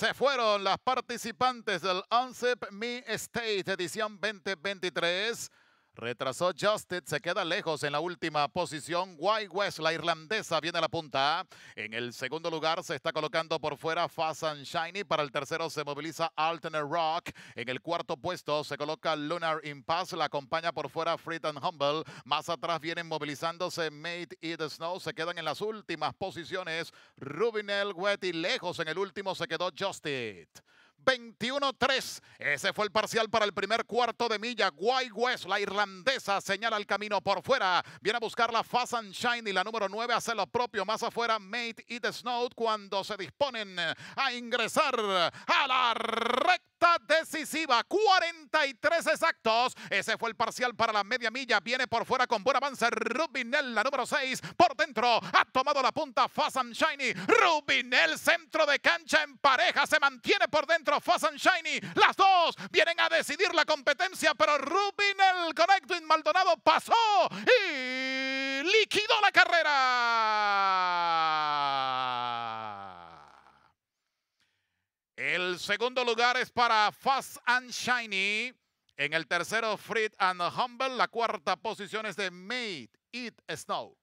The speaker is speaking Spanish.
Se fueron las participantes del ONCEP Mi State edición 2023. Retrasó Justed, se queda lejos en la última posición. White West, la irlandesa, viene a la punta. En el segundo lugar se está colocando por fuera Fast and Shiny. Para el tercero se moviliza Alternate Rock. En el cuarto puesto se coloca Lunar Impasse. La acompaña por fuera Frit and Humble. Más atrás vienen movilizándose y The Snow. Se quedan en las últimas posiciones. Rubinel, Wet y lejos en el último se quedó Justed. 21-3. Ese fue el parcial para el primer cuarto de milla. Guay West, la irlandesa, señala el camino por fuera. Viene a buscar la Fast and y la número 9, hace lo propio. Más afuera, Mate y The Snow cuando se disponen a ingresar a la recta decisiva. 43 exactos. Ese fue el parcial para la media milla. Viene por fuera con buen avance. Rubinel, la número 6. Por dentro ha tomado la punta Fast and Shiny. Rubinel, centro de cancha en pareja. Se mantiene por dentro Fast and Shiny. Las dos vienen a decidir la competencia, pero Rubinel con Edwin Maldonado pasó y liquidó la carrera. El segundo lugar es para Fast and Shiny. En el tercero, Frit and Humble. La cuarta posición es de Made It Snow.